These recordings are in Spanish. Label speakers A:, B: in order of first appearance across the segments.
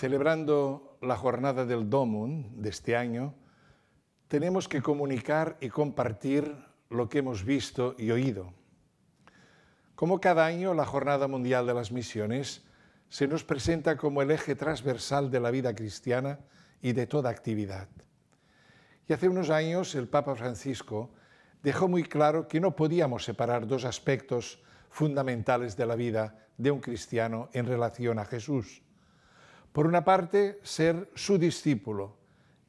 A: celebrando la jornada del DOMUN de este año, tenemos que comunicar y compartir lo que hemos visto y oído. Como cada año, la Jornada Mundial de las Misiones se nos presenta como el eje transversal de la vida cristiana y de toda actividad. Y hace unos años el Papa Francisco dejó muy claro que no podíamos separar dos aspectos fundamentales de la vida de un cristiano en relación a Jesús. Por una parte, ser su discípulo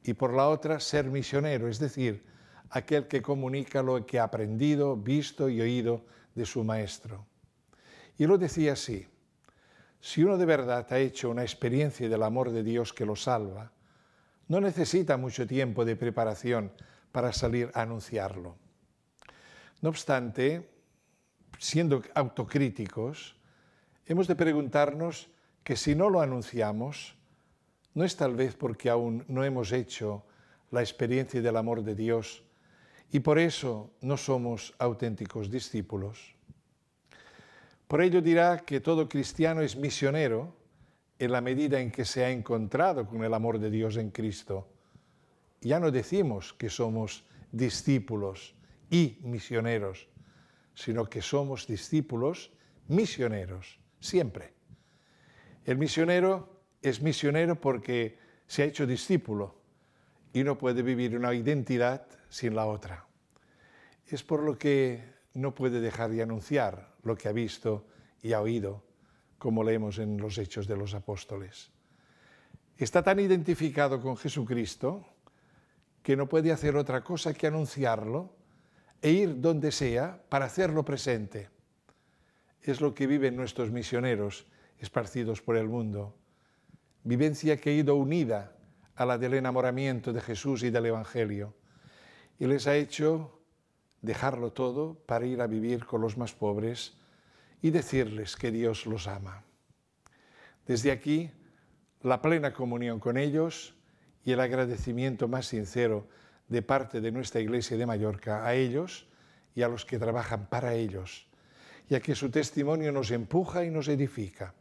A: y por la otra, ser misionero, es decir, aquel que comunica lo que ha aprendido, visto y oído de su maestro. Y lo decía así, si uno de verdad ha hecho una experiencia del amor de Dios que lo salva, no necesita mucho tiempo de preparación para salir a anunciarlo. No obstante, siendo autocríticos, hemos de preguntarnos que si no lo anunciamos, no es tal vez porque aún no hemos hecho la experiencia del amor de Dios y por eso no somos auténticos discípulos. Por ello dirá que todo cristiano es misionero en la medida en que se ha encontrado con el amor de Dios en Cristo. Ya no decimos que somos discípulos y misioneros, sino que somos discípulos misioneros, siempre. El misionero es misionero porque se ha hecho discípulo y no puede vivir una identidad sin la otra. Es por lo que no puede dejar de anunciar lo que ha visto y ha oído, como leemos en los Hechos de los Apóstoles. Está tan identificado con Jesucristo que no puede hacer otra cosa que anunciarlo e ir donde sea para hacerlo presente. Es lo que viven nuestros misioneros esparcidos por el mundo, vivencia que ha ido unida a la del enamoramiento de Jesús y del Evangelio, y les ha hecho dejarlo todo para ir a vivir con los más pobres y decirles que Dios los ama. Desde aquí, la plena comunión con ellos y el agradecimiento más sincero de parte de nuestra Iglesia de Mallorca a ellos y a los que trabajan para ellos, ya que su testimonio nos empuja y nos edifica.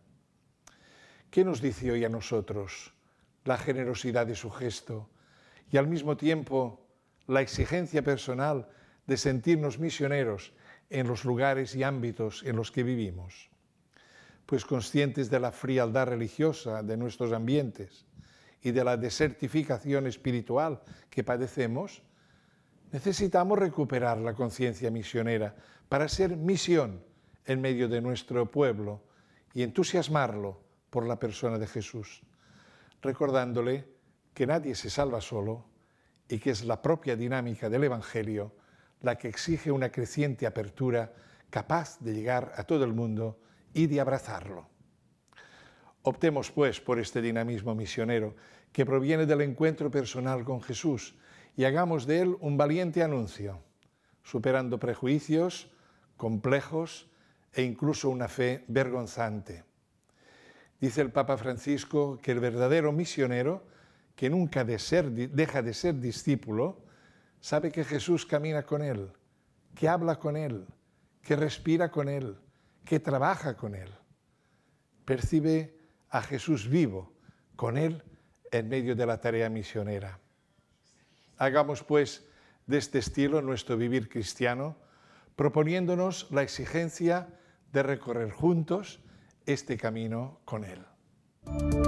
A: ¿Qué nos dice hoy a nosotros la generosidad de su gesto y al mismo tiempo la exigencia personal de sentirnos misioneros en los lugares y ámbitos en los que vivimos? Pues conscientes de la frialdad religiosa de nuestros ambientes y de la desertificación espiritual que padecemos, necesitamos recuperar la conciencia misionera para ser misión en medio de nuestro pueblo y entusiasmarlo por la persona de Jesús, recordándole que nadie se salva solo y que es la propia dinámica del Evangelio la que exige una creciente apertura capaz de llegar a todo el mundo y de abrazarlo. Optemos pues por este dinamismo misionero que proviene del encuentro personal con Jesús y hagamos de él un valiente anuncio, superando prejuicios, complejos e incluso una fe vergonzante. Dice el Papa Francisco que el verdadero misionero, que nunca deja de ser discípulo, sabe que Jesús camina con él, que habla con él, que respira con él, que trabaja con él. Percibe a Jesús vivo, con él en medio de la tarea misionera. Hagamos pues de este estilo nuestro vivir cristiano, proponiéndonos la exigencia de recorrer juntos este camino con Él.